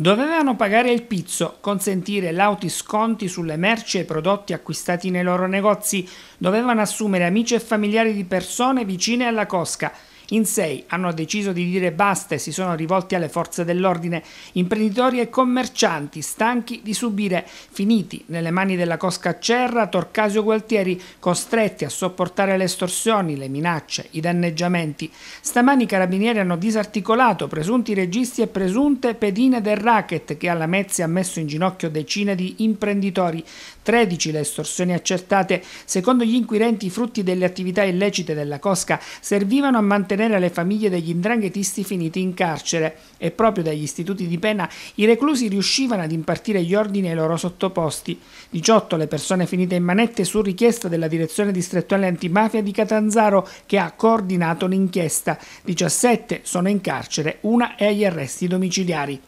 Dovevano pagare il pizzo, consentire lauti sconti sulle merci e prodotti acquistati nei loro negozi, dovevano assumere amici e familiari di persone vicine alla cosca – in sei hanno deciso di dire basta e si sono rivolti alle forze dell'ordine, imprenditori e commercianti stanchi di subire, finiti nelle mani della Cosca Cerra, Torcasio Gualtieri, costretti a sopportare le estorsioni, le minacce, i danneggiamenti. Stamani i carabinieri hanno disarticolato presunti registi e presunte pedine del racket che alla Mezia ha messo in ginocchio decine di imprenditori. 13 le estorsioni accertate, secondo gli inquirenti i frutti delle attività illecite della Cosca servivano a mantenere sostenere le famiglie degli indranghetisti finiti in carcere e proprio dagli istituti di pena i reclusi riuscivano ad impartire gli ordini ai loro sottoposti. 18 le persone finite in manette su richiesta della direzione distrettuale antimafia di Catanzaro che ha coordinato l'inchiesta. 17 sono in carcere, una è agli arresti domiciliari.